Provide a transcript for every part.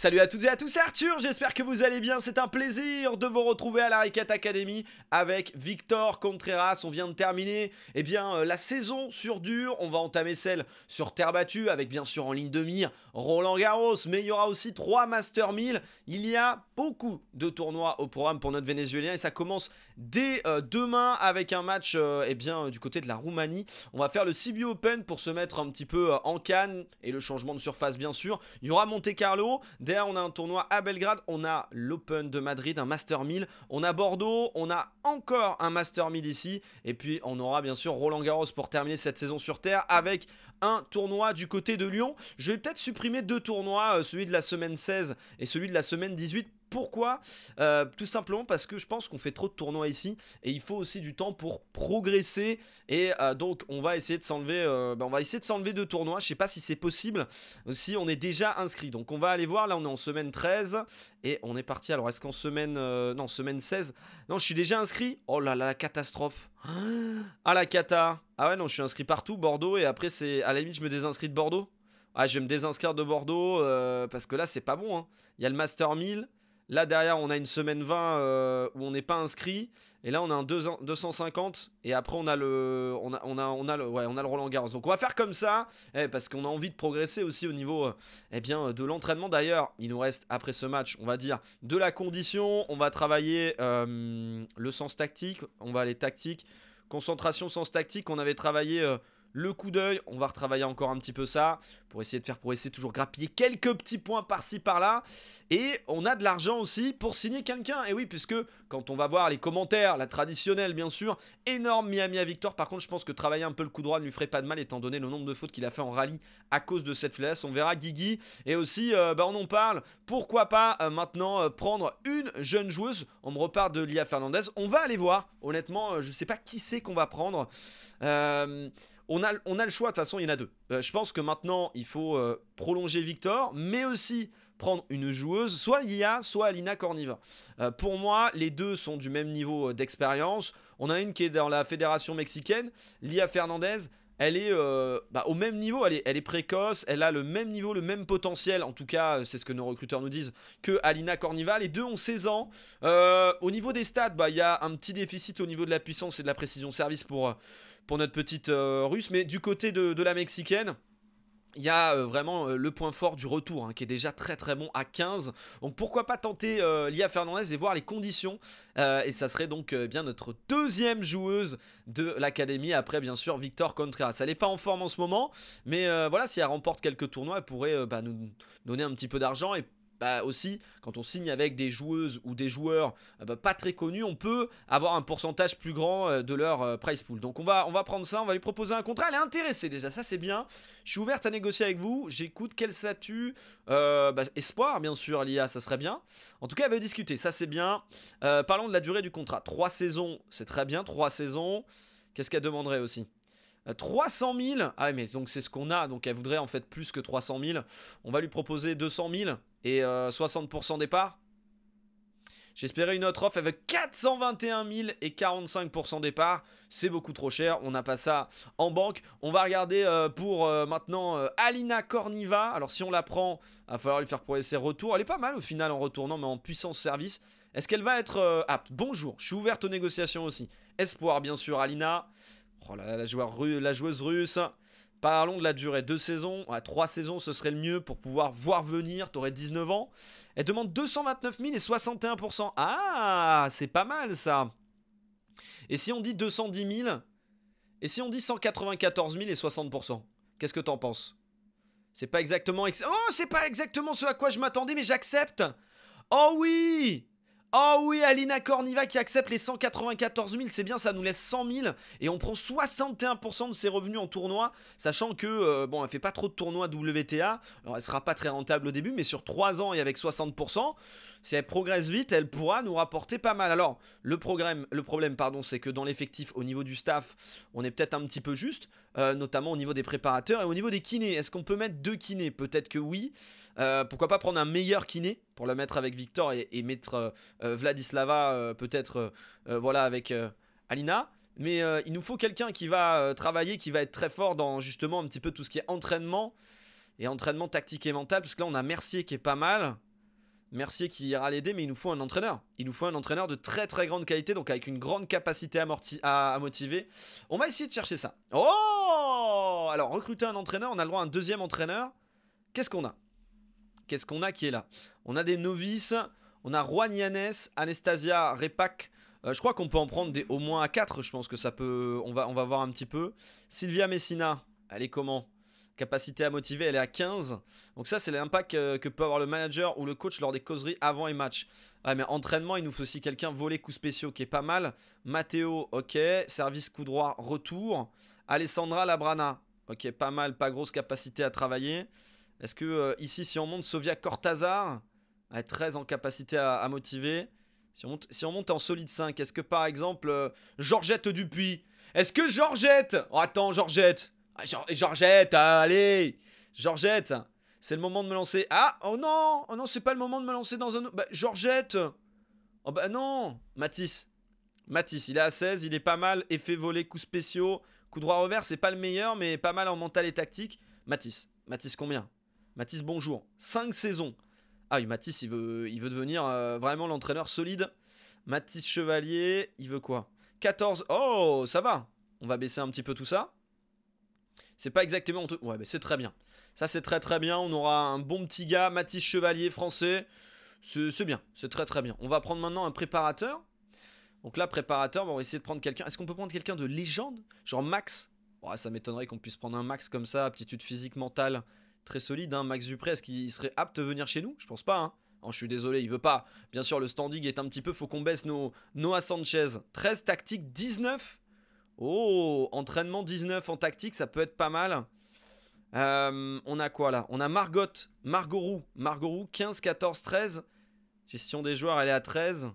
Salut à toutes et à tous, Arthur, j'espère que vous allez bien, c'est un plaisir de vous retrouver à la Riquette Academy avec Victor Contreras, on vient de terminer eh bien, euh, la saison sur dur, on va entamer celle sur terre battue avec bien sûr en ligne de mire Roland Garros, mais il y aura aussi trois Master 1000, il y a beaucoup de tournois au programme pour notre Vénézuélien et ça commence dès euh, demain avec un match euh, eh bien, euh, du côté de la Roumanie. On va faire le CB Open pour se mettre un petit peu en canne et le changement de surface bien sûr. Il y aura Monte Carlo, derrière on a un tournoi à Belgrade, on a l'Open de Madrid, un Master 1000, on a Bordeaux, on a encore un Master 1000 ici et puis on aura bien sûr Roland Garros pour terminer cette saison sur Terre avec un tournoi du côté de Lyon. Je vais peut-être supprimer deux tournois, euh, celui de la semaine 16 et celui de la semaine 18 pourquoi euh, Tout simplement parce que je pense qu'on fait trop de tournois ici et il faut aussi du temps pour progresser et euh, donc on va essayer de s'enlever, ben, on va essayer de s'enlever deux tournois. Je sais pas si c'est possible si on est déjà inscrit. Donc on va aller voir. Là on est en semaine 13 et on est parti. Alors est-ce qu'en semaine non semaine 16 Non je suis déjà inscrit. Oh là là catastrophe. Ah la cata Ah ouais, non, je suis inscrit partout, Bordeaux, et après, c'est à la limite, je me désinscris de Bordeaux. Ah, je vais me désinscrire de Bordeaux, euh, parce que là, c'est pas bon. Hein. Il y a le Master 1000. Là, derrière, on a une semaine 20 euh, où on n'est pas inscrit. Et là, on a un 250. Et après, on a le, on a, on a, on a le Roland Garros. Donc, on va faire comme ça. Eh, parce qu'on a envie de progresser aussi au niveau euh, eh bien, de l'entraînement. D'ailleurs, il nous reste, après ce match, on va dire, de la condition. On va travailler euh, le sens tactique. On va aller tactique. Concentration, sens tactique. On avait travaillé... Euh, le coup d'œil, on va retravailler encore un petit peu ça pour essayer de faire Pour essayer toujours grappiller quelques petits points par-ci par-là. Et on a de l'argent aussi pour signer quelqu'un. Et oui, puisque quand on va voir les commentaires, la traditionnelle bien sûr, énorme Miami à victoire. Par contre, je pense que travailler un peu le coup droit ne lui ferait pas de mal étant donné le nombre de fautes qu'il a fait en rallye à cause de cette flèche On verra Guigui. Et aussi, euh, bah, on en parle. Pourquoi pas euh, maintenant euh, prendre une jeune joueuse On me repart de Lia Fernandez. On va aller voir. Honnêtement, je ne sais pas qui c'est qu'on va prendre. Euh on a, le choix, de toute façon, il y en a deux. Euh, je pense que maintenant, il faut euh, prolonger Victor, mais aussi prendre une joueuse, soit Lia, soit Alina Corniva. Euh, pour moi, les deux sont du même niveau d'expérience. On a une qui est dans la fédération mexicaine, Lia Fernandez. Elle est bah, au même niveau, elle est, précoce, elle a le même niveau, le même potentiel, en tout cas c'est ce que nos recruteurs nous disent, que Alina Corniva. Les deux ont 16 ans. au niveau des stats, bah, il y a un petit déficit au niveau de la puissance et de la précision service pour, pour notre petite euh, russe. Mais du côté de, la mexicaine, il y a euh, vraiment euh, le point fort du retour hein, qui est déjà très très bon à 15. Donc pourquoi pas tenter Lia Fernandez et voir les conditions. et ça serait donc bien notre deuxième joueuse de l'académie après bien sûr Victor Contreras. Elle n'est pas en forme en ce moment, mais voilà, si elle remporte quelques tournois, elle pourrait bah, nous donner un petit peu d'argent et bah aussi, quand on signe avec des joueuses ou des joueurs euh, bah, pas très connus, on peut avoir un pourcentage plus grand euh, de leur euh, price pool. Donc on va, on va prendre ça, on va lui proposer un contrat. Elle est intéressée déjà, ça c'est bien. Je suis ouverte à négocier avec vous. J'écoute quel statut bah, Espoir, bien sûr, l'IA, ça serait bien. En tout cas, elle veut discuter, ça c'est bien. parlons de la durée du contrat. Trois saisons, c'est très bien, trois saisons. Qu'est-ce qu'elle demanderait aussi 300 euh, 000. Ah, mais donc c'est ce qu'on a. Donc elle voudrait en fait plus que 300 000. On va lui proposer 200 000 et 60% euh, départ, J'espérais une autre offre avec 421 000 et 45% départ, C'est beaucoup trop cher. On n'a pas ça en banque. On va regarder euh, pour maintenant Alina Corniva. Alors si on la prend, il va falloir lui faire ses retours, Elle est pas mal au final en retournant, mais en puissance service. Est-ce qu'elle va être apte Bonjour, je suis ouverte aux négociations aussi. Espoir, bien sûr, Alina. Oh la, la joueuse russe. Parlons de la durée. Deux saisons, à trois saisons, ce serait le mieux pour pouvoir voir venir. T'aurais 19 ans. Elle demande 229 000 et 61%. Ah, c'est pas mal ça. Et si on dit 210 000 Et si on dit 194 000 et 60% Qu'est-ce que t'en penses C'est pas exactement. oh, c'est pas exactement ce à quoi je m'attendais, mais j'accepte. Oh oui Oh oui, Alina Corniva qui accepte les 194 000, c'est bien, ça nous laisse 100 000 et on prend 61% de ses revenus en tournoi, sachant que, euh, bon, elle fait pas trop de tournois WTA, alors elle sera pas très rentable au début, mais sur 3 ans et avec 60%, si elle progresse vite, elle pourra nous rapporter pas mal. Alors, le, le problème, pardon, c'est que dans l'effectif, au niveau du staff, on est peut-être un petit peu juste, euh, notamment au niveau des préparateurs et au niveau des kinés. Est-ce qu'on peut mettre deux kinés Peut-être que oui. Euh, pourquoi pas prendre un meilleur kiné pour le mettre avec Victor et, mettre euh, Vladislava peut-être voilà avec Alina mais il nous faut quelqu'un qui va travailler, qui va être très fort dans justement un petit peu tout ce qui est entraînement et entraînement tactique et mental, parce que là on a Mercier qui est pas mal. Merci qui ira l'aider, mais il nous faut un entraîneur. Il nous faut un entraîneur de très très grande qualité, donc avec une grande capacité à, motiver. On va essayer de chercher ça. Oh Alors, recruter un entraîneur, on a le droit à un deuxième entraîneur. Qu'est-ce qu'on a Qu'est-ce qu'on a qui est là On a des novices, on a Juan Yanes, Anastasia, Repac. Euh, je crois qu'on peut en prendre des, au moins à 4, je pense que ça peut... On va, on va voir un petit peu. Sylvia Messina, elle est comment Capacité à motiver, elle est à 15. Donc ça, c'est l'impact euh, que, peut avoir le manager ou le coach lors des causeries avant et match. Ouais, ah, mais entraînement, il nous faut aussi quelqu'un voler coups spéciaux qui est pas mal. Matteo, ok. Service coup droit, retour. Alessandra Labrana, ok, pas mal, pas grosse capacité à travailler. Est-ce que euh, ici, si on monte Sovia Cortazar, est 13 en capacité à, motiver. Si on, monte, en solide 5, est-ce que par exemple, euh, Georgette Dupuis Est-ce que Georgette oh, Attends, Georgette ah, Georgette, allez Georgette, c'est le moment de me lancer. Ah, oh non Oh non, c'est pas le moment de me lancer dans un... Bah, Georgette Oh bah non Matisse. Matisse, il est à 16, il est pas mal. Effet volé, coups spéciaux. Coup droit revers, c'est pas le meilleur, mais pas mal en mental et tactique. Matisse. Matisse combien Matisse, bonjour. 5 saisons. Ah oui, Matisse, il veut, il veut devenir euh, vraiment l'entraîneur solide. Matisse Chevalier, il veut quoi 14. Oh, ça va. On va baisser un petit peu tout ça. C'est pas exactement Ouais, mais c'est très bien. Ça, c'est très très bien. On aura un bon petit gars, Mathis Chevalier, français. C'est bien, c'est très très bien. On va prendre maintenant un préparateur. Donc là, préparateur, on va essayer de prendre quelqu'un. Est-ce qu'on peut prendre quelqu'un de légende Genre Max oh, Ça m'étonnerait qu'on puisse prendre un Max comme ça, aptitude physique, mentale, très solide. Hein. Max Dupré, est-ce qu'il serait apte de venir chez nous Je pense pas. Hein. Oh, je suis désolé, il veut pas. Bien sûr, le standing est un petit peu, faut qu'on baisse nos Noah Sanchez. 13 tactique 19 Oh, entraînement 19 en tactique, ça peut être pas mal. Euh, on a quoi là On a Margot, Margorou Margorou 15, 14, 13. Gestion des joueurs, elle est à 13.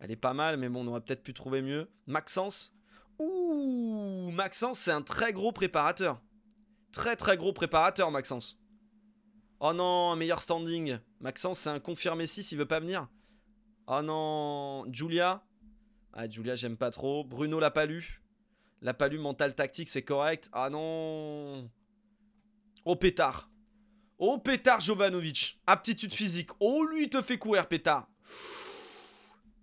Elle est pas mal, mais bon, on aurait peut-être pu trouver mieux. Maxence. Ouh, Maxence, c'est un très gros préparateur. Très très gros préparateur, Maxence. Oh non, meilleur standing. Maxence, c'est un confirmé 6, il veut pas venir. Oh non, Julia. Ah, Julia, j'aime pas trop. Bruno l'a palu. L'a palu, mental tactique, c'est correct. Ah non. Oh pétard. Oh pétard, Jovanovic. Aptitude physique. Oh, lui, il te fait courir, pétard.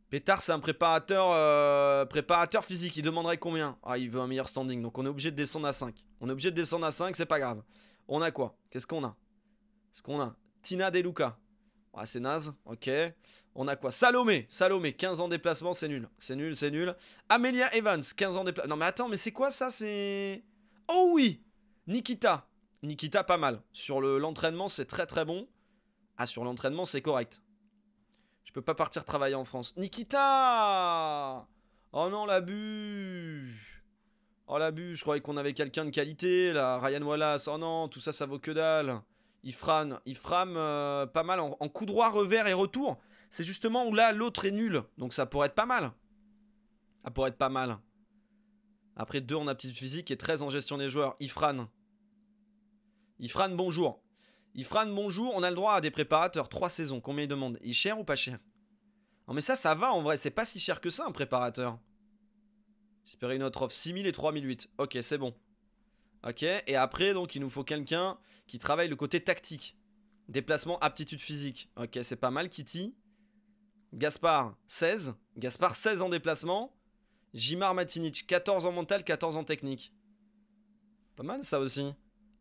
Pétard, c'est un préparateur, euh, préparateur physique. Il demanderait combien Ah, il veut un meilleur standing. Donc, on est obligé de descendre à 5. On est obligé de descendre à 5, c'est pas grave. On a quoi Qu'est-ce qu'on a Qu'est-ce qu'on a Tina Deluca. Ah, c'est naze. Ok. On a quoi Salomé, Salomé, 15 ans de déplacement, c'est nul. C'est nul, c'est nul. Amelia Evans, 15 ans de déplacement. Non mais attends, mais c'est quoi ça C'est... Oh oui Nikita. Nikita, pas mal. Sur l'entraînement, c'est très très bon. Ah, sur l'entraînement, c'est correct. Je peux pas partir travailler en France. Nikita Oh non, l'abus Oh l'abus, je croyais qu'on avait quelqu'un de qualité, là. Ryan Wallace, oh non, tout ça, ça vaut que dalle. Ifran, il euh, pas mal en, en coup droit, revers et retour c'est justement où là, l'autre est nul. Donc ça pourrait être pas mal. Ça pourrait être pas mal. Après 2 en aptitude physique et 13 en gestion des joueurs. Ifran. Ifran, bonjour. Ifran, bonjour. On a le droit à des préparateurs. 3 saisons. Combien ils demandent Il cher ou pas cher Non mais ça, ça va en vrai. C'est pas si cher que ça un préparateur. J'espérais une autre offre. 6000 et 3008. Ok, c'est bon. Ok, et après, donc, il nous faut quelqu'un qui travaille le côté tactique. Déplacement, aptitude physique. Ok, c'est pas mal, Kitty. Gaspard, 16. Gaspard, 16 en déplacement. Jimar Matinic, 14 en mental, 14 en technique. Pas mal ça aussi.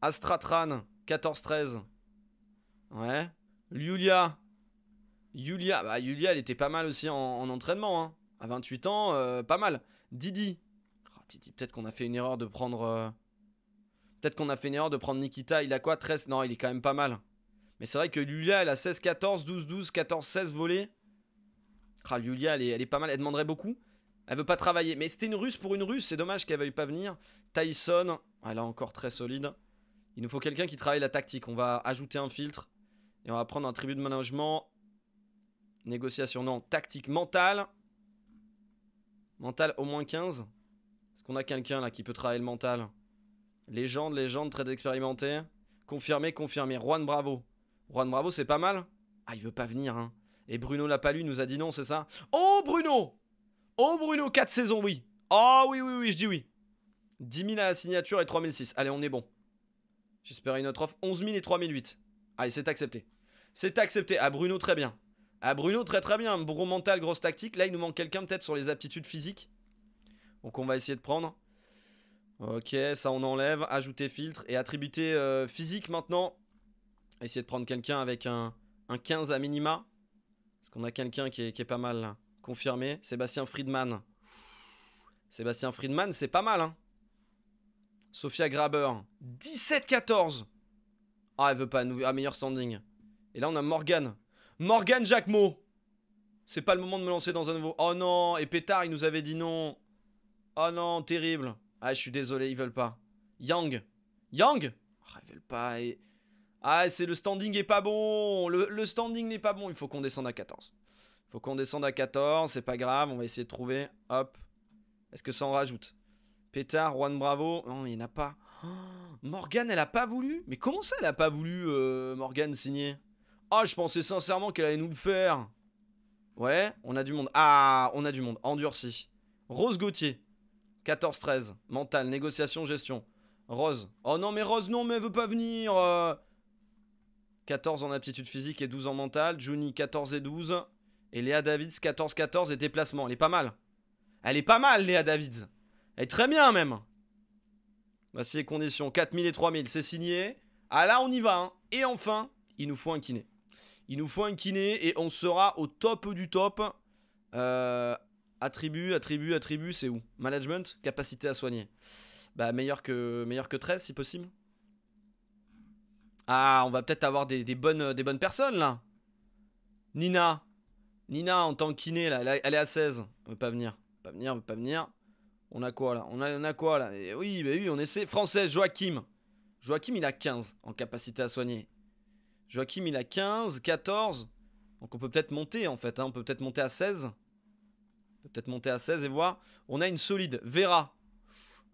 Astratran, 14-13. Ouais. Yulia. Bah, Yulia, elle était pas mal aussi en, entraînement. Hein. À 28 ans, euh, pas mal. Oh, Didi. peut-être qu'on a fait une erreur de prendre... Euh, peut-être qu'on a fait une erreur de prendre Nikita. Il a quoi 13 Non, il est quand même pas mal. Mais c'est vrai que Yulia, elle a 16, 14, 12, 12, 14, 16 volés. Ah, Yulia, elle est, pas mal, elle demanderait beaucoup. Elle veut pas travailler. Mais c'était une russe pour une russe, c'est dommage qu'elle veuille pas venir. Tyson, ah, elle est encore très solide. Il nous faut quelqu'un qui travaille la tactique. On va ajouter un filtre. Et on va prendre un tribut de management. Négociation, non. Tactique mentale. Mental au moins 15. Est-ce qu'on a quelqu'un là qui peut travailler le mental Légende, légende, très expérimenté. Confirmé, confirmé. Juan Bravo. Juan Bravo, c'est pas mal. Ah, il veut pas venir, hein. Et Bruno Lapalu nous a dit non, c'est ça Oh Bruno Oh Bruno, 4 saisons, oui. Oh oui, oui, oui, je dis oui. 10 000 à la signature et 3006. Allez, on est bon. J'espère une autre offre. 11 000 et 3008. Allez, c'est accepté. C'est accepté. À Bruno, très bien. À Bruno, très très bien. Bon mental, grosse tactique. Là, il nous manque quelqu'un peut-être sur les aptitudes physiques. Donc, on va essayer de prendre. Ok, ça on enlève. Ajouter filtre et attribuer euh, physique maintenant. Essayer de prendre quelqu'un avec un, un 15 à minima. Est-ce qu'on a quelqu'un qui, est, pas mal Confirmé, Sébastien Friedman. Sébastien Friedman, c'est pas mal. Hein. Sofia Graber, 17-14. Ah, elle veut pas un ah, meilleur standing. Et là, on a Morgan. Morgan Jacquemot. C'est pas le moment de me lancer dans un nouveau. Oh non, et Pétard, il nous avait dit non. Oh non, terrible. Ah, je suis désolé, ils veulent pas. Yang. Yang oh, Ils veulent pas. Et... Ah, c'est le standing est pas bon. Le, standing n'est pas bon. Il faut qu'on descende à 14. Il faut qu'on descende à 14. C'est pas grave. On va essayer de trouver. Hop. Est-ce que ça en rajoute Pétard, Juan Bravo. Non, il n'y en a pas. Oh, Morgane, elle a pas voulu Mais comment ça, elle a pas voulu, Morgan euh, Morgane, signer Ah, oh, je pensais sincèrement qu'elle allait nous le faire. Ouais, on a du monde. Ah, on a du monde. Endurci. Rose Gauthier. 14-13. Mental, négociation, gestion. Rose. Oh non, mais Rose, non, mais elle veut pas venir. Euh. 14 en aptitude physique et 12 en mental. Juni, 14 et 12. Et Léa Davids, 14-14 et déplacement. Elle est pas mal. Elle est pas mal, Léa Davids. Elle est très bien, même. Voici les conditions. 4000 et 3000, c'est signé. Ah là, on y va. Hein. Et enfin, il nous faut un kiné. Il nous faut un kiné et on sera au top du top. Euh, attribut, attribut, attribut, c'est où Management, capacité à soigner. Bah, meilleur que, meilleur que 13 si possible. Ah, on va peut-être avoir des, bonnes, des bonnes personnes là. Nina. Nina en tant qu'iné, là, elle est à 16. On veut pas venir. Pas venir, veut pas venir. On a quoi là on a, a, quoi là eh Oui, bah oui, on essaie. Française, Joachim. Joachim, il a 15 en capacité à soigner. Joachim, il a 15, 14. Donc on peut peut-être monter en fait. Hein. On peut peut-être monter à 16. On peut peut-être monter à 16 et voir. On a une solide. Vera.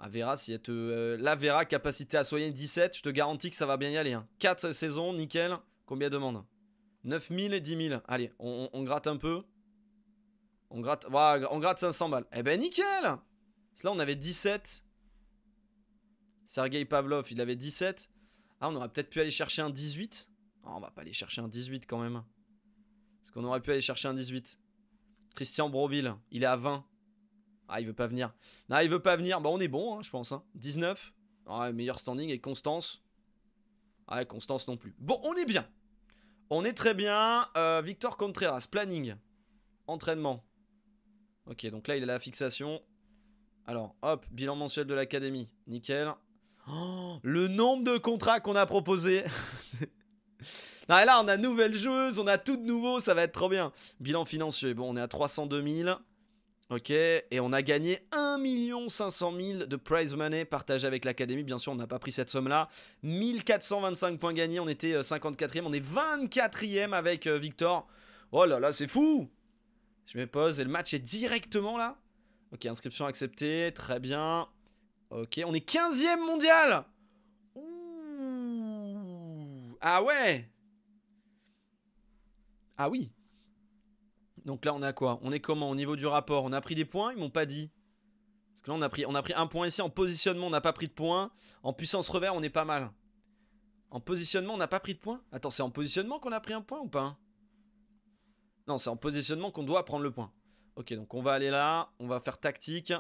Ah, Vera, si elle te. Euh, la Vera, capacité à soigner 17, je te garantis que ça va bien y aller. 4 hein. saisons, nickel. Combien elle demande 9000 et 10 000. Allez, on, gratte un peu. On gratte, on gratte 500 balles. Eh ben nickel Là, on avait 17. Sergei Pavlov, il avait 17. Ah, on aurait peut-être pu aller chercher un 18. Ah, on va pas aller chercher un 18 quand même. Est-ce qu'on aurait pu aller chercher un 18. Christian Broville, il est à 20. Ah, il veut pas venir. Non, il veut pas venir. Bon, bah, on est bon, hein, je pense. 19. Hein. Ah, meilleur standing. Et Constance. Ah, Constance non plus. Bon, on est bien. On est très bien. Euh, Victor Contreras, planning. Entraînement. Ok, donc là, il a la fixation. Alors, hop, bilan mensuel de l'académie. Nickel. Oh, le nombre de contrats qu'on a proposé. non, et là, on a nouvelle joueuse, on a tout de nouveau, ça va être trop bien. Bilan financier, bon, on est à 302 000. Ok, et on a gagné 1 500 000 de prize money partagé avec l'académie. Bien sûr, on n'a pas pris cette somme-là. 1425 points gagnés, on était 54e, euh, on est 24e avec euh, Victor. Oh là là, c'est fou Je me pose et le match est directement là. Ok, inscription acceptée, très bien. Ok, on est 15e mondial Ouh. Ah ouais Ah oui donc là, on a quoi On est comment au niveau du rapport On a pris des points Ils m'ont pas dit. Parce que là, on a, pris, on a pris un point ici. En positionnement, on n'a pas pris de points. En puissance revers, on est pas mal. En positionnement, on n'a pas pris de points Attends, c'est en positionnement qu'on a pris un point ou pas Non, c'est en positionnement qu'on doit prendre le point. Ok, donc on va aller là. On va faire tactique.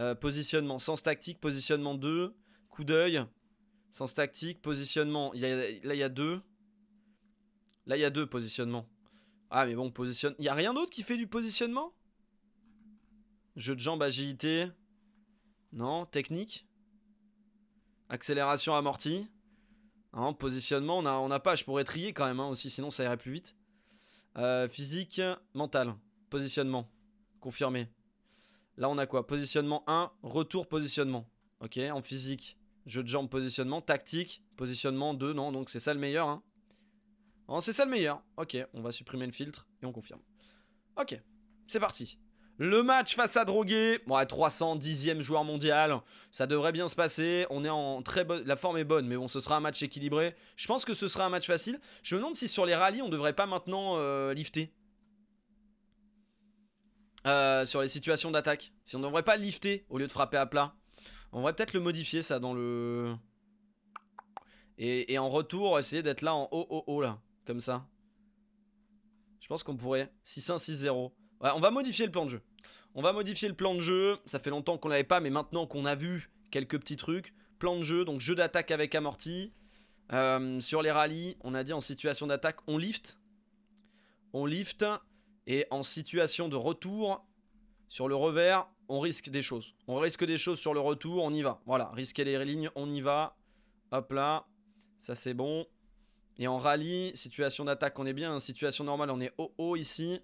Euh, positionnement, sens tactique, positionnement 2. Coup d'œil. Sens tactique, positionnement. là, il y a 2. Là, il y a 2 positionnements. Ah, mais bon, positionne. Y a rien d'autre qui fait du positionnement Jeu de jambes, agilité. Non, technique. Accélération amortie. Hein, positionnement, on n'a pas. Je pourrais trier quand même hein, aussi, sinon ça irait plus vite. Euh, physique, mental, positionnement. Confirmé. Là, on a quoi Positionnement 1, retour positionnement. Ok, en physique, jeu de jambes, positionnement. Tactique, positionnement 2, non, donc c'est ça le meilleur. Hein c'est ça le meilleur. Ok, on va supprimer le filtre et on confirme. Ok, c'est parti. Le match face à Drogué, bon, à 310e joueur mondial, ça devrait bien se passer. On est en très bonne, la forme est bonne, mais bon, ce sera un match équilibré. Je pense que ce sera un match facile. Je me demande si sur les rallyes, on devrait pas maintenant euh, lifter. Euh, sur les situations d'attaque. Si on devrait pas lifter au lieu de frapper à plat. On devrait peut-être le modifier ça dans le... Et, et en retour, essayer d'être là en haut, haut, haut là comme ça. Je pense qu'on pourrait. 6-1-6-0. on va modifier le plan de jeu. On va modifier le plan de jeu. Ça fait longtemps qu'on l'avait pas, mais maintenant qu'on a vu quelques petits trucs. Plan de jeu, donc jeu d'attaque avec amorti. Euh, sur les rallyes, on a dit en situation d'attaque, on lift. On lift. Et en situation de retour, sur le revers, on risque des choses. On risque des choses sur le retour, on y va. Voilà, risquer les lignes, on y va. Hop là, ça c'est bon. Et en rallye, situation d'attaque, on est bien. Hein. Situation normale, on est haut haut ici.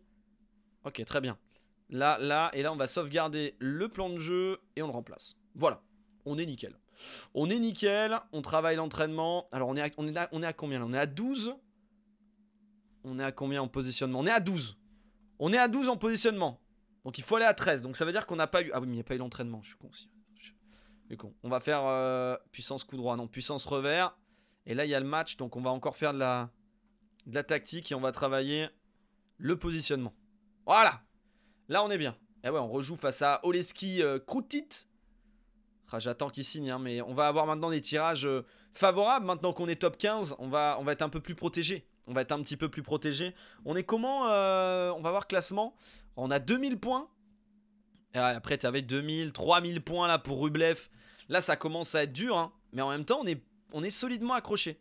Ok, très bien. Là, là, et là, on va sauvegarder le plan de jeu et on le remplace. Voilà, on est nickel. On est nickel, on travaille l'entraînement. Alors, on est, à, on, est on est à combien là On est à 12 On est à combien en positionnement On est à 12 On est à 12 en positionnement. Donc, il faut aller à 13. Donc, ça veut dire qu'on n'a pas eu... Ah oui, mais il n'y a pas eu l'entraînement, je suis con aussi. Je suis con. On va faire euh, puissance coup droit. Non, puissance revers. Et là, il y a le match, donc on va encore faire de la, la tactique et on va travailler le positionnement. Voilà Là, on est bien. Et eh ouais, on rejoue face à Oleski euh, Kroutit. Ah, j'attends qu'il signe, hein, mais on va avoir maintenant des tirages euh, favorables. Maintenant qu'on est top 15, on va, on va être un peu plus protégé. On va être un petit peu plus protégé. On est comment euh, On va voir classement. On a 2000 points. Ah, après, tu avais 2000, 3000 points là pour Rublev. Là, ça commence à être dur, hein. mais en même temps, on est on est solidement accroché.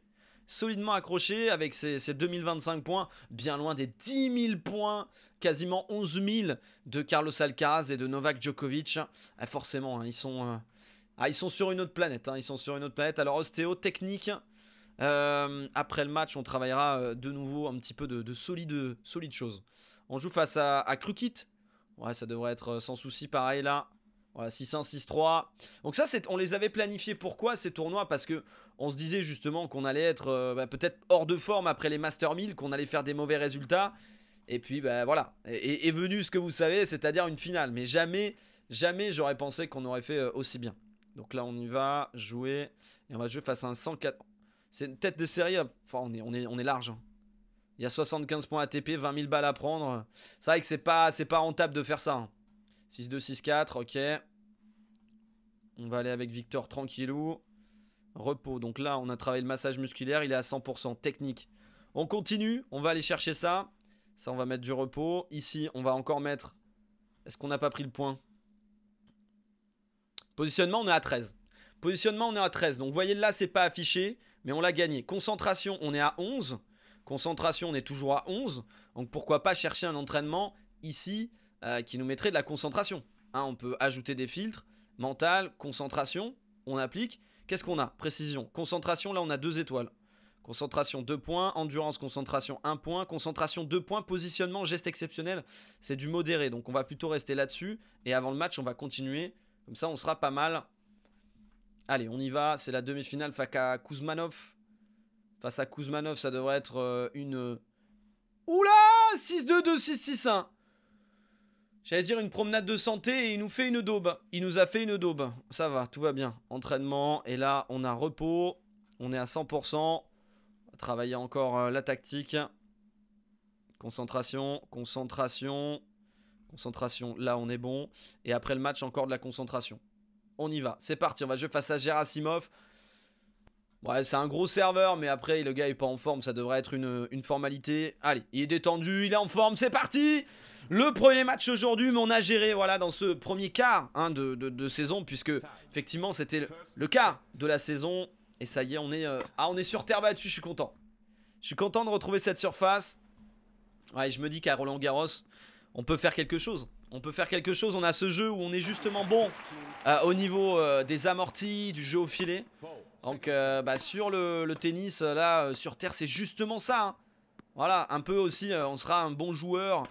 Solidement accroché avec ces, 2025 points, bien loin des 10 000 points, quasiment 11 000 de Carlos Alcaraz et de Novak Djokovic. Ah, forcément, hein, ils, sont, euh, ah, ils sont sur une autre planète. Hein, ils sont sur une autre planète. Alors, ostéo, technique. Euh, après le match, on travaillera euh, de nouveau un petit peu de, solides solide choses. On joue face à, à Ouais, ça devrait être sans souci pareil là. Voilà, 6-1, 6-3. Donc ça, on les avait planifiés. Pourquoi ces tournois Parce que on se disait justement qu'on allait être euh, bah, peut-être hors de forme après les Master 1000, qu'on allait faire des mauvais résultats. Et puis bah, voilà, est, venu ce que vous savez, c'est-à-dire une finale. Mais jamais, jamais j'aurais pensé qu'on aurait fait euh, aussi bien. Donc là, on y va, jouer. Et on va jouer face à un 104. C'est une tête de série, euh, enfin, on est, on est, on est large. Hein. Il y a 75 points ATP, 20 000 balles à prendre. C'est vrai que c'est pas, pas rentable de faire ça. 6-2, hein. 6-4, ok. On va aller avec Victor tranquillou repos. Donc là, on a travaillé le massage musculaire, il est à 100% technique. On continue, on va aller chercher ça. Ça, on va mettre du repos. Ici, on va encore mettre... Est-ce qu'on n'a pas pris le point Positionnement, on est à 13. Positionnement, on est à 13. Donc, vous voyez, là, c'est pas affiché, mais on l'a gagné. Concentration, on est à 11. Concentration, on est toujours à 11. Donc, pourquoi pas chercher un entraînement ici euh, qui nous mettrait de la concentration hein, On peut ajouter des filtres. Mental, concentration, on applique. Qu'est-ce qu'on a Précision. Concentration, là on a deux étoiles. Concentration deux points, endurance, concentration un point, concentration deux points, positionnement, geste exceptionnel, c'est du modéré. Donc on va plutôt rester là-dessus. Et avant le match, on va continuer. Comme ça, on sera pas mal. Allez, on y va. C'est la demi-finale face à Kuzmanov. Face à Kuzmanov, ça devrait être euh, une... Euh, Oula 6-2-2-6-6-1 J'allais dire une promenade de santé et il nous fait une daube. Il nous a fait une daube. Ça va, tout va bien. Entraînement. Et là, on a repos. On est à 100%. On va travailler encore euh, la tactique. Concentration, concentration, concentration. Là, on est bon. Et après le match, encore de la concentration. On y va. C'est parti. On va jouer face à Gerasimov. Ouais, c'est un gros serveur, mais après, le gars est pas en forme, ça devrait être une, formalité. Allez, il est détendu, il est en forme, c'est parti le premier match aujourd'hui, mais on a géré voilà, dans ce premier quart hein, de, saison, puisque effectivement c'était le, cas quart de la saison. Et ça y est, on est, euh, ah, on est sur terre battue, je suis content. Je suis content de retrouver cette surface. Ouais, je me dis qu'à Roland Garros, on peut faire quelque chose. On peut faire quelque chose, on a ce jeu où on est justement bon euh, au niveau euh, des amortis, du jeu au filet. Donc euh, bah, sur le, tennis, euh, là, euh, sur Terre, c'est justement ça. Hein. Voilà, un peu aussi, on sera un bon joueur,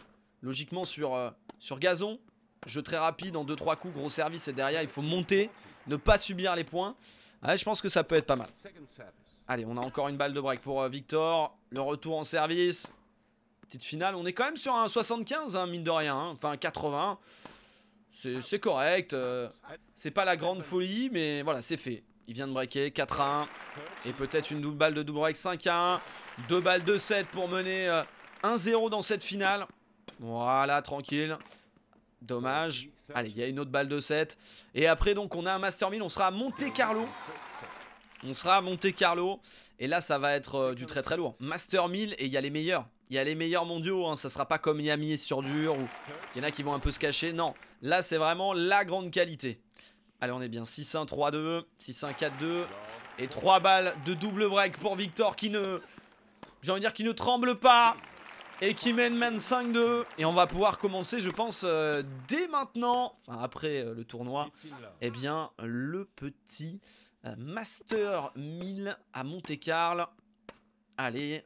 logiquement, sur, sur gazon. Jeu très rapide, en 2-3 coups, gros service, et derrière, il faut monter, ne pas subir les points. je pense que ça peut être pas mal. Allez, on a encore une balle de break pour Victor. Le retour en service. Petite finale, on est quand même sur un 75, hein, mine de rien. Hein. Enfin, 80. C'est correct. c'est pas la grande folie, mais voilà, c'est fait. Il vient de breaker, 4 à 1. Et peut-être une double balle de double break, 5 à 1. Deux balles de 7 pour mener 1-0 euh, dans cette finale. Voilà, tranquille. Dommage. Allez, il y a une autre balle de 7. Et après, donc, on a un Master 1000. On sera à Monte Carlo. On sera à Monte Carlo. Et là, ça va être euh, du très très lourd. Master 1000 et il y a les meilleurs. Il y a les meilleurs mondiaux. Ça hein. Ça sera pas comme Miami sur dur. Ou... Il y en a qui vont un peu se cacher. Non. Là, c'est vraiment la grande qualité. Allez, on est bien. 6-1, 3-2. 6-1, 4-2. Et 3 balles de double break pour Victor qui ne... J'ai envie de dire qui ne tremble pas. Et qui mène 5-2. Et on va pouvoir commencer, je pense, euh, dès maintenant, enfin, après euh, le tournoi, eh bien, le petit euh, Master 1000 à Monte-Carlo. Allez.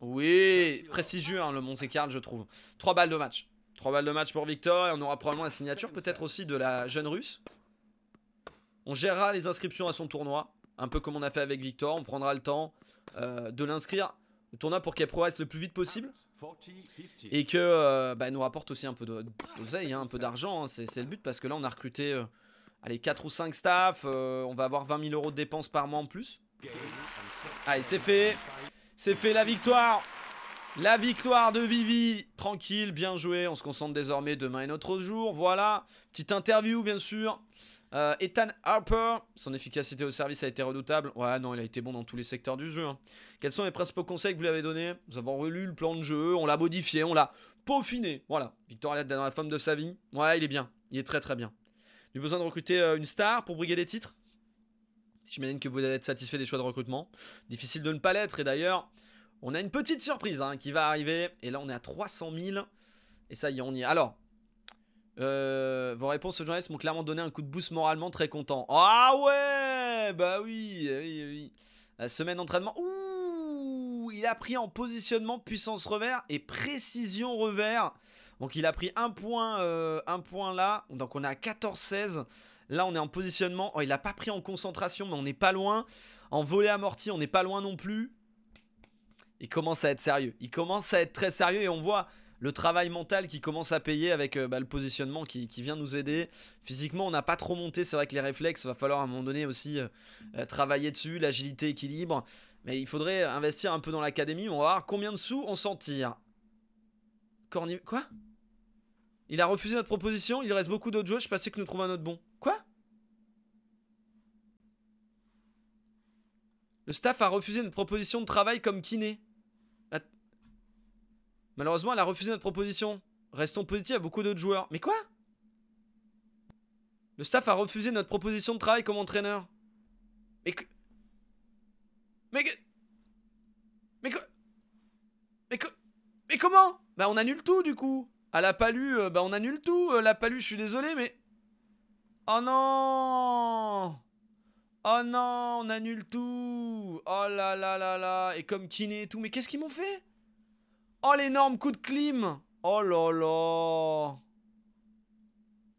Oui, prestigieux hein, le Monte-Carlo, je trouve. 3 balles de match. 3 balles de match pour Victor et on aura probablement la signature peut-être aussi de la jeune russe. On gérera les inscriptions à son tournoi, un peu comme on a fait avec Victor. On prendra le temps euh, de l'inscrire au tournoi pour qu'elle progresse le plus vite possible et que euh, bah, nous rapporte aussi un peu d'oseille, hein, un peu d'argent. Hein, c'est le but parce que là on a recruté euh, allez, 4 ou 5 staff, on va avoir 20 000 euros de dépenses par mois en plus. Allez, c'est fait. C'est fait la victoire la victoire de Vivi, tranquille, bien joué, on se concentre désormais demain et notre jour, voilà. Petite interview bien sûr. Euh, Ethan Harper, son efficacité au service a été redoutable. Ouais, non, il a été bon dans tous les secteurs du jeu. Hein. Quels sont les principaux conseils que vous lui avez donnés Nous avons relu le plan de jeu, on l'a modifié, on l'a peaufiné. Voilà, Victor est dans la forme de sa vie. Ouais, il est bien, il est très très bien. Du besoin de recruter euh, une star pour briguer des titres J'imagine que vous allez être satisfait des choix de recrutement. Difficile de ne pas l'être, et d'ailleurs, on a une petite surprise hein, qui va arriver. Et là, on est à 300 000. Et ça y est, on y est. Alors, euh, vos réponses aux journalistes m'ont clairement donné un coup de boost moralement très content. Ah ouais Bah oui, eh oui, eh oui. La semaine d'entraînement. Ouh Il a pris en positionnement puissance revers et précision revers. Donc il a pris un point, euh, un point là. Donc on est à 14-16. Là, on est en positionnement. Oh, il n'a pas pris en concentration, mais on n'est pas loin. En volet amorti, on n'est pas loin non plus il commence à être sérieux. Il commence à être très sérieux et on voit le travail mental qui commence à payer avec euh, bah, le positionnement qui, vient nous aider. Physiquement, on n'a pas trop monté. C'est vrai que les réflexes, il va falloir à un moment donné aussi euh, euh, travailler dessus, l'agilité, équilibre. Mais il faudrait investir un peu dans l'académie. On va voir combien de sous on s'en tire. Quoi Il a refusé notre proposition. Il reste beaucoup d'autres joueurs, Je pensais que nous trouvons un autre bon. Quoi Le staff a refusé notre proposition de travail comme kiné. Malheureusement, elle a refusé notre proposition. Restons positifs à beaucoup d'autres joueurs. Mais quoi Le staff a refusé notre proposition de travail comme entraîneur. Mais que... Mais que... Mais que... Mais que... Mais comment Bah on annule tout du coup À la palu, bah on annule tout euh, La palu, je suis désolé mais... Oh non Oh non, on annule tout Oh là là là là Et comme kiné et tout, mais qu'est-ce qu'ils m'ont fait Oh, l'énorme coup de clim Oh là là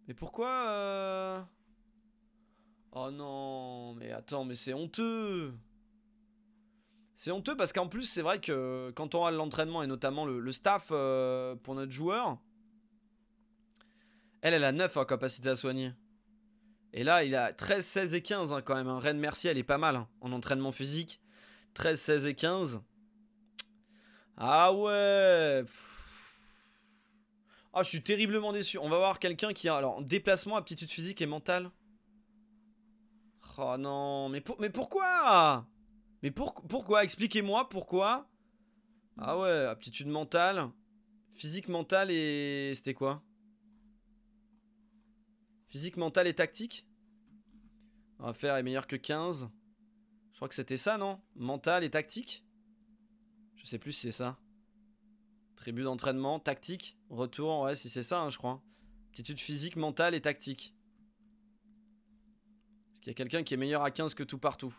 Mais pourquoi... Euh oh non, mais attends, mais c'est honteux C'est honteux parce qu'en plus, c'est vrai que quand on a l'entraînement et notamment le, staff euh, pour notre joueur, elle, elle a 9 en hein, capacité à soigner. Et là, il a 13, 16 et 15 hein, quand même. Hein. Rennes Mercier, elle est pas mal hein, en entraînement physique. 13, 16 et 15. Ah ouais Ah, je suis terriblement déçu. On va voir quelqu'un qui a... Alors, déplacement, aptitude physique et mentale. Oh non, mais, mais pourquoi Mais pourquoi Expliquez-moi pourquoi. Ah ouais, aptitude mentale. Physique, mentale et... C'était quoi Physique, mentale et tactique On va faire les meilleur que 15. Je crois que c'était ça, non Mental et tactique je sais plus si c'est ça. Tribu d'entraînement, tactique, retour, ouais, si c'est ça, hein, je crois. Aptitude physique, mentale et tactique. Est-ce qu'il y a quelqu'un qui est meilleur à 15 que tout partout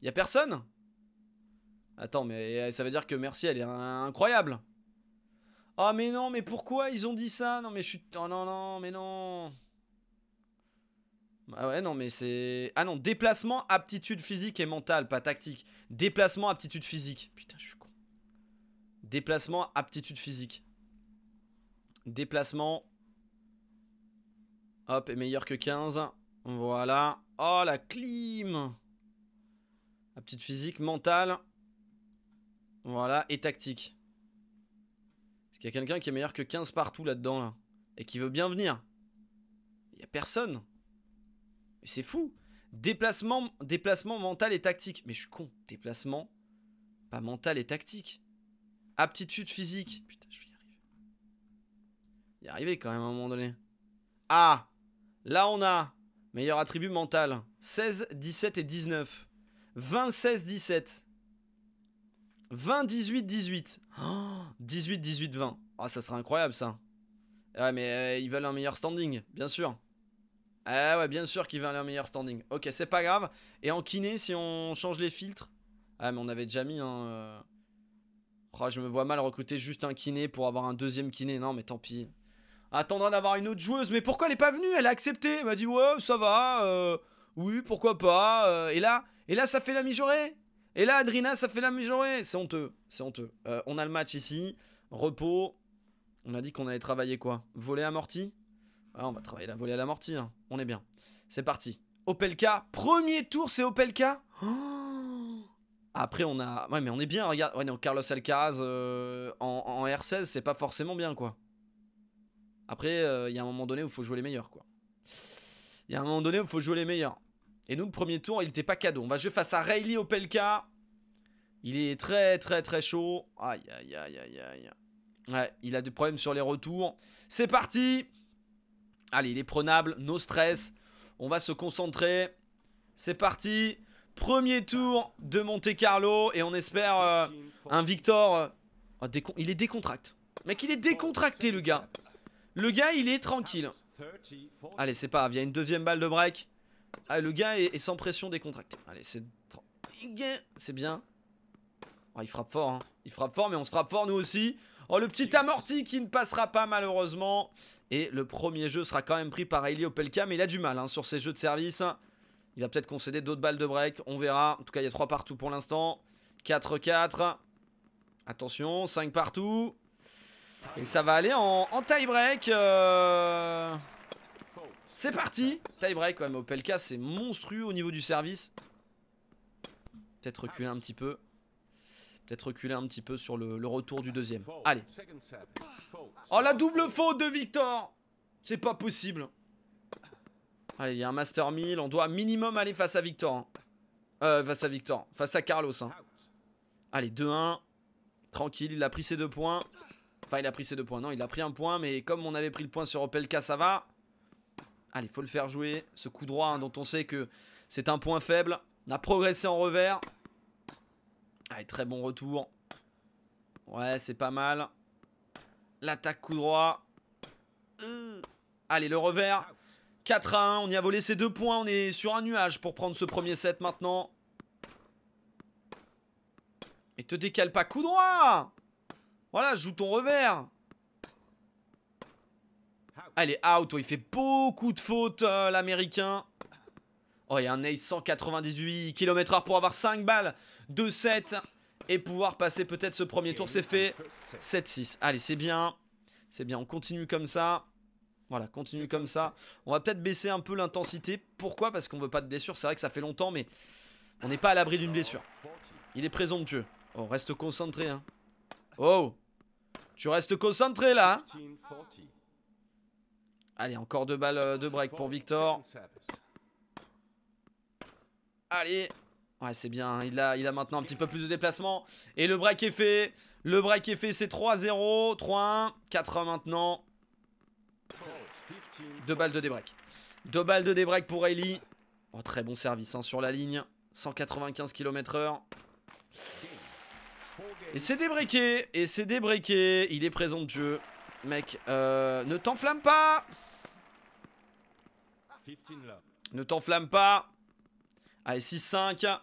Il y a personne Attends, mais eh, ça veut dire que Merci, elle est incroyable. Ah, oh, mais non, mais pourquoi ils ont dit ça Non, mais je suis... Oh non, non, mais non ah ouais, non, mais c'est... Ah non, déplacement, aptitude physique et mentale, pas tactique. Déplacement, aptitude physique. Putain, je suis Déplacement, aptitude physique. Déplacement. Hop, est meilleur que 15. Voilà. Oh, la clim Aptitude physique, mentale. Voilà, et tactique. Est-ce qu'il y a quelqu'un qui est meilleur que 15 partout là-dedans, Et qui veut bien venir Il n'y a personne. Mais c'est fou Déplacement, déplacement mental et tactique. Mais je suis con. Déplacement, pas mental et tactique. Aptitude physique. Putain, je vais y arriver. Y arriver quand même à un moment donné. Ah Là, on a meilleur attribut mental. 16, 17 et 19. 20, 16, 17. 20, 18, 18. Oh, 18, 18, 20. Ah, oh, ça serait incroyable ça. Eh ouais, mais euh, ils veulent un meilleur standing, bien sûr. Ah ouais, bien sûr qu'ils veulent un meilleur standing. Ok, c'est pas grave. Et en kiné, si on change les filtres. Ah, mais on avait déjà mis un. Hein, euh, Oh, je me vois mal recruter juste un kiné pour avoir un deuxième kiné. Non, mais tant pis. Attendra d'avoir une autre joueuse. Mais pourquoi elle est pas venue Elle a accepté. Elle m'a dit ouais, ça va. Euh, oui, pourquoi pas. Euh. et là, et là, ça fait la mijaurée. Et là, Adrina, ça fait la mijaurée. C'est honteux. C'est honteux. Euh, on a le match ici. Repos. On a dit qu'on allait travailler quoi Voler amorti ah, on va travailler la volée à la hein. On est bien. C'est parti. Opelka. Premier tour, c'est Opelka. Oh après, on a. Ouais, mais on est bien, regarde. Ouais, non, Carlos Alcaraz euh, en, R16, c'est pas forcément bien, quoi. Après, il euh, y a un moment donné où il faut jouer les meilleurs, quoi. Il y a un moment donné où il faut jouer les meilleurs. Et nous, le premier tour, il était pas cadeau. On va jouer face à Reilly Opelka. Il est très, très, très chaud. Aïe, aïe, aïe, aïe, aïe. Ouais, il a des problèmes sur les retours. C'est parti Allez, il est prenable. No stress. On va se concentrer. C'est parti. Premier tour de Monte Carlo et on espère euh, un Victor. Euh, oh, il est décontracté. Mec, il est décontracté le gars. Le gars, il est tranquille. Allez, c'est pas grave, il y a une deuxième balle de break. Ah, le gars est, sans pression décontracté. Allez, c'est c'est bien. Oh, il frappe fort, hein. il frappe fort, mais on se frappe fort nous aussi. Oh, le petit amorti qui ne passera pas malheureusement. Et le premier jeu sera quand même pris par Eli Opelka mais il a du mal hein, sur ses jeux de service. Il va peut-être concéder d'autres balles de break. On verra. En tout cas, il y a 3 partout pour l'instant. 4-4. Attention, 5 partout. Et ça va aller en, tie break. Euh. C'est parti. Tie break quand même. Opelka, c'est monstrueux au niveau du service. Peut-être reculer un petit peu. Peut-être reculer un petit peu sur le, le retour du deuxième. Allez. Oh, la double faute de Victor. C'est pas possible. Allez, il y a un Master 1000. On doit minimum aller face à Victor. Hein. Euh, face à Victor. Face à Carlos. Hein. Allez, 2-1. Tranquille, il a pris ses deux points. Enfin, il a pris ses deux points. Non, il a pris un point, mais comme on avait pris le point sur Opelka, ça va. Allez, faut le faire jouer. Ce coup droit hein, dont on sait que c'est un point faible. On a progressé en revers. Allez, très bon retour. Ouais, c'est pas mal. L'attaque coup droit. Allez, le revers. 4 à 1, on y a volé ses deux points, on est sur un nuage pour prendre ce premier set maintenant. Et te décale pas coup droit Voilà, joue ton revers Allez, out, oh, il fait beaucoup de fautes euh, l'américain. Oh, il y a un ace 198 km h pour avoir 5 balles, 2-7 et pouvoir passer peut-être ce premier tour, c'est fait. 7-6, allez, c'est bien, c'est bien, on continue comme ça. Voilà, continue comme ça. On va peut-être baisser un peu l'intensité. Pourquoi Parce qu'on veut pas de blessure. C'est vrai que ça fait longtemps, mais on n'est pas à l'abri d'une blessure. Il est présomptueux. On oh, reste concentré. Hein. Oh Tu restes concentré, là hein. Allez, encore deux balles euh, de break pour Victor. Allez Ouais, c'est bien. Hein. Il a, il a maintenant un petit peu plus de déplacement. Et le break est fait. Le break est fait, c'est 3-0. 3-1. 4-1 maintenant. Deux balles de débreak. Deux balles de débreak pour Ellie. Oh, très bon service hein, sur la ligne. 195 km h Et c'est débreaké, Et c'est débreaké. Il est présent de jeu. Mec, euh, ne t'enflamme pas. Ne t'enflamme pas. Allez, 6-5.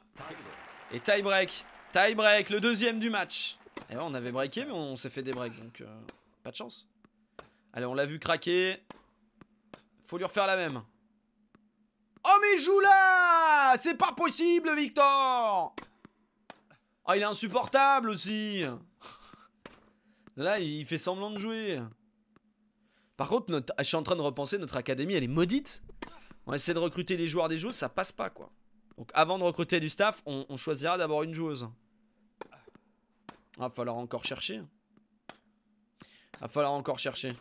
Et tie break. Tie break, le deuxième du match. Et eh ben, on avait breaké, mais on s'est fait des breaks. Donc, euh, pas de chance. Allez, on l'a vu craquer. Faut lui refaire la même. Oh mais joue là C'est pas possible Victor Oh il est insupportable aussi Là il fait semblant de jouer Par contre je suis en train de repenser notre académie elle est maudite On essaie de recruter des joueurs des joueuses ça passe pas quoi Donc avant de recruter du staff on, choisira d'avoir une joueuse ah, Va falloir encore chercher Va falloir encore chercher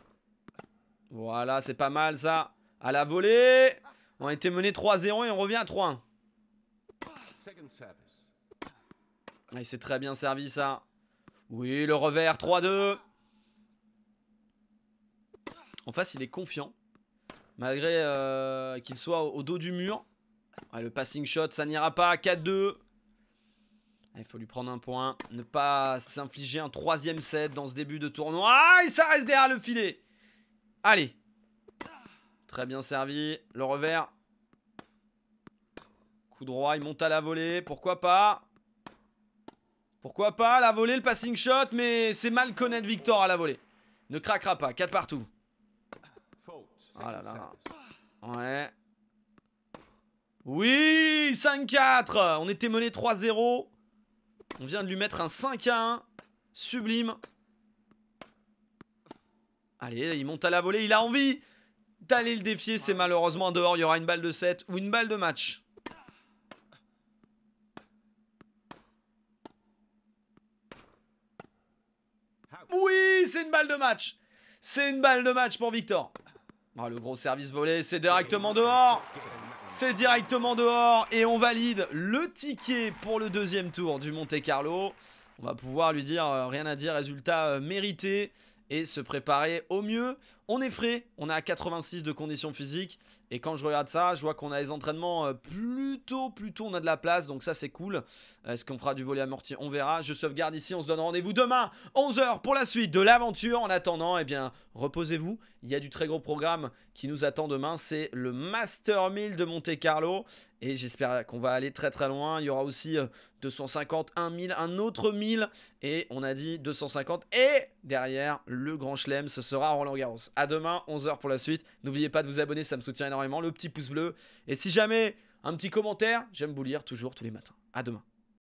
Voilà c'est pas mal ça à la volée. On a été mené 3-0 et on revient à 3-1. Ah, il s'est très bien servi ça. Oui, le revers, 3-2. En face, il est confiant. Malgré euh, qu'il soit au, dos du mur. le passing shot, ça n'ira pas. 4-2. Ah, il faut lui prendre un point. Ne pas s'infliger un troisième set dans ce début de tournoi. Ah, et ça reste derrière le filet. Allez, Très bien servi. Le revers. Coup droit, il monte à la volée. Pourquoi pas Pourquoi pas La volée, le passing shot, mais c'est mal connaître Victor à la volée. Ne craquera pas. 4 partout. oh là Ouais. Oui 5-4 On était mené 3-0. On vient de lui mettre un 5-1. Sublime. Allez, il monte à la volée. Il a envie d'aller le défier, c'est malheureusement dehors. Il y aura une balle de 7 ou une balle de match. Oui, c'est une balle de match. C'est une balle de match pour Victor. Ah, le gros service volé, c'est directement dehors. C'est directement dehors. Et on valide le ticket pour le deuxième tour du Monte Carlo. On va pouvoir lui dire euh, rien à dire, résultat euh, mérité. Et se préparer au mieux on est frais, on a à 86 de conditions physiques Et quand je regarde ça, je vois qu'on a les entraînements euh, plutôt, plutôt, on a de la place. Donc ça, c'est cool. Euh, est-ce qu'on fera du volet amorti On verra. Je sauvegarde ici. On se donne rendez-vous demain, 11h, pour la suite de l'aventure. En attendant, eh bien, reposez-vous. Il y a du très gros programme qui nous attend demain. C'est le Master 1000 de Monte Carlo. Et j'espère qu'on va aller très, très loin. Il y aura aussi 250, euh, 1000, un autre 1000. Et on a dit 250. Et derrière, le Grand Chelem, ce sera Roland Garros à demain, 11h pour la suite. N'oubliez pas de vous abonner, ça me soutient énormément. Le petit pouce bleu. Et si jamais, un petit commentaire, j'aime vous lire toujours tous les matins. À demain.